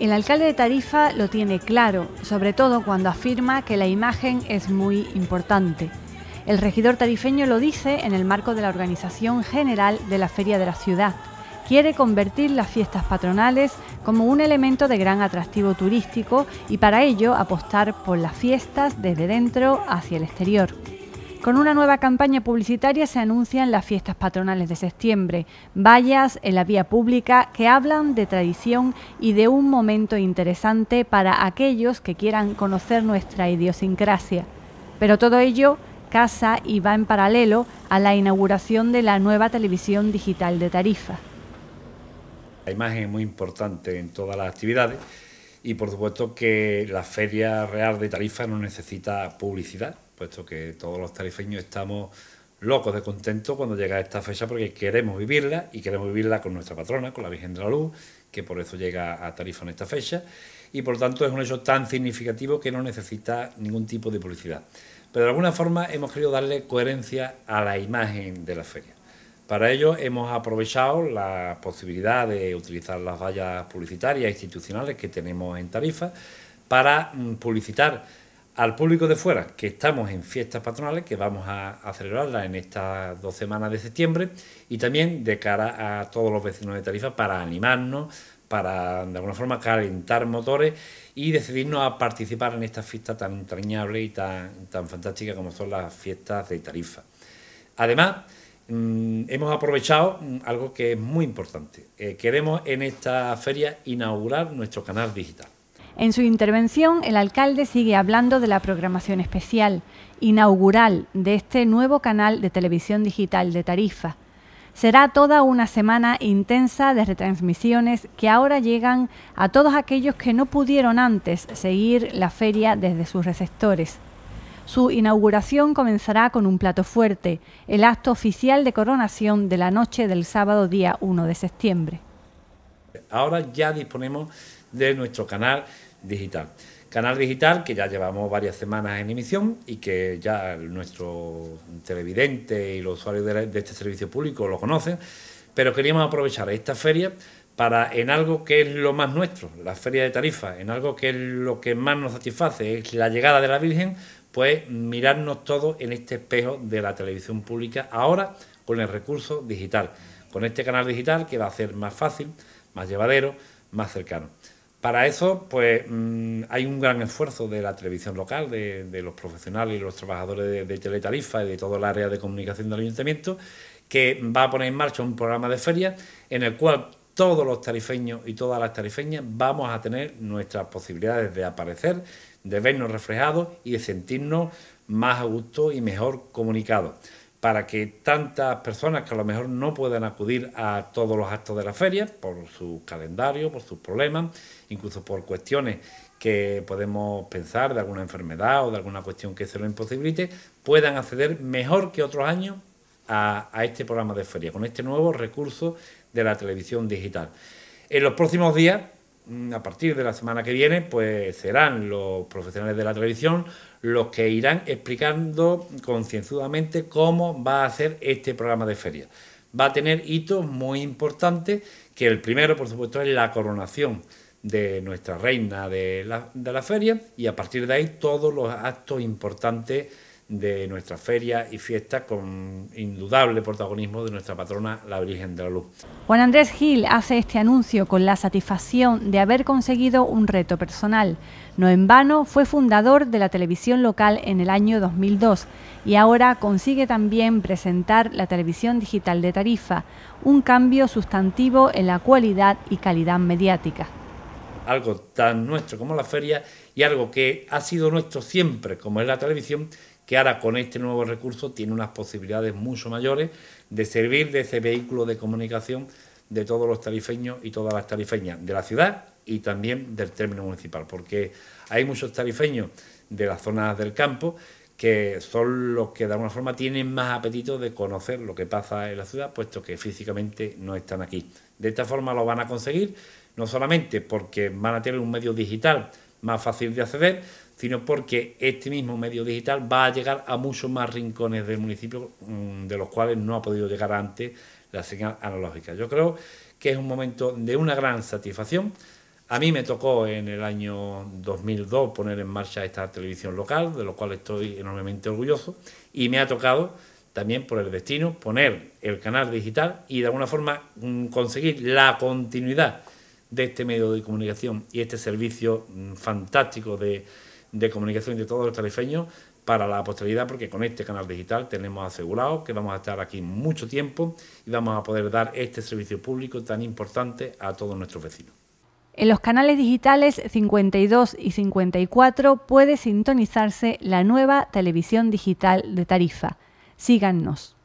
El alcalde de Tarifa lo tiene claro, sobre todo cuando afirma que la imagen es muy importante. El regidor tarifeño lo dice en el marco de la organización general de la Feria de la Ciudad. Quiere convertir las fiestas patronales como un elemento de gran atractivo turístico y para ello apostar por las fiestas desde dentro hacia el exterior. Con una nueva campaña publicitaria se anuncian las fiestas patronales de septiembre, vallas en la vía pública que hablan de tradición y de un momento interesante para aquellos que quieran conocer nuestra idiosincrasia. Pero todo ello casa y va en paralelo a la inauguración de la nueva televisión digital de Tarifa. La imagen es muy importante en todas las actividades y por supuesto que la Feria Real de Tarifa no necesita publicidad, Puesto que todos los tarifeños estamos locos de contento cuando llega esta fecha porque queremos vivirla y queremos vivirla con nuestra patrona, con la Virgen de la Luz, que por eso llega a Tarifa en esta fecha y por lo tanto es un hecho tan significativo que no necesita ningún tipo de publicidad. Pero de alguna forma hemos querido darle coherencia a la imagen de la feria. Para ello hemos aprovechado la posibilidad de utilizar las vallas publicitarias institucionales que tenemos en Tarifa para mm, publicitar al público de fuera que estamos en fiestas patronales, que vamos a, a celebrarlas en estas dos semanas de septiembre, y también de cara a todos los vecinos de Tarifa para animarnos, para de alguna forma calentar motores y decidirnos a participar en esta fiesta tan entrañables y tan, tan fantásticas como son las fiestas de Tarifa. Además, mm, hemos aprovechado mm, algo que es muy importante. Eh, queremos en esta feria inaugurar nuestro canal digital. En su intervención, el alcalde sigue hablando de la programación especial, inaugural de este nuevo canal de televisión digital de Tarifa. Será toda una semana intensa de retransmisiones que ahora llegan a todos aquellos que no pudieron antes seguir la feria desde sus receptores. Su inauguración comenzará con un plato fuerte, el acto oficial de coronación de la noche del sábado día 1 de septiembre. Ahora ya disponemos de nuestro canal digital. Canal digital que ya llevamos varias semanas en emisión y que ya nuestro televidente y los usuarios de, este servicio público lo conocen, pero queríamos aprovechar esta feria para en algo que es lo más nuestro, la feria de tarifa, en algo que es lo que más nos satisface, es la llegada de la Virgen, pues mirarnos todos en este espejo de la televisión pública ahora con el recurso digital, con este canal digital que va a ser más fácil, más llevadero, más cercano. Para eso, pues mm, hay un gran esfuerzo de la televisión local, de, los profesionales y los trabajadores de, Teletarifa y de todo el área de comunicación del ayuntamiento, que va a poner en marcha un programa de feria en el cual todos los tarifeños y todas las tarifeñas vamos a tener nuestras posibilidades de aparecer, de vernos reflejados y de sentirnos más a gusto y mejor comunicados para que tantas personas que a lo mejor no puedan acudir a todos los actos de la feria por su calendario, por sus problemas, incluso por cuestiones que podemos pensar de alguna enfermedad o de alguna cuestión que se lo imposibilite, puedan acceder mejor que otros años a, a este programa de feria, con este nuevo recurso de la televisión digital. En los próximos días Mm, a partir de la semana que viene, pues serán los profesionales de la televisión los que irán explicando concienzudamente cómo va a ser este programa de feria. Va a tener hitos muy importantes, que el primero, por supuesto, es la coronación de nuestra reina de la, de la feria y a partir de ahí todos los actos importantes de nuestra feria y fiesta con indudable protagonismo de nuestra patrona, la Virgen de la Luz. Juan Andrés Gil hace este anuncio con la satisfacción de haber conseguido un reto personal. No en vano fue fundador de la televisión local en el año 2002 y ahora consigue también presentar la televisión digital de Tarifa, un cambio sustantivo en la cualidad y calidad mediática algo tan nuestro como la feria y algo que ha sido nuestro siempre como es la televisión que ahora con este nuevo recurso tiene unas posibilidades mucho mayores de servir de ese vehículo de comunicación de todos los tarifeños y todas las tarifeñas de la ciudad y también del término municipal, porque hay muchos tarifeños de las zonas del campo que son los que de alguna forma tienen más apetito de conocer lo que pasa en la ciudad, puesto que físicamente no están aquí. De esta forma lo van a conseguir, no solamente porque van a tener un medio digital más fácil de acceder, sino porque este mismo medio digital va a llegar a muchos más rincones del municipio mm, de los cuales no ha podido llegar antes la señal analógica. Yo creo que es un momento de una gran satisfacción. A mí me tocó en el año 2002 poner en marcha esta televisión local, de lo cual estoy enormemente orgulloso, y me ha tocado también por el destino poner el canal digital y de alguna forma mm, conseguir la continuidad de este medio de comunicación y este servicio mm, fantástico de, de comunicación de todos los tarifeños para la posteridad, porque con este canal digital tenemos asegurado que vamos a estar aquí mucho tiempo y vamos a poder dar este servicio público tan importante a todos nuestros vecinos. En los canales digitales 52 y 54 puede sintonizarse la nueva televisión digital de Tarifa. Síganos.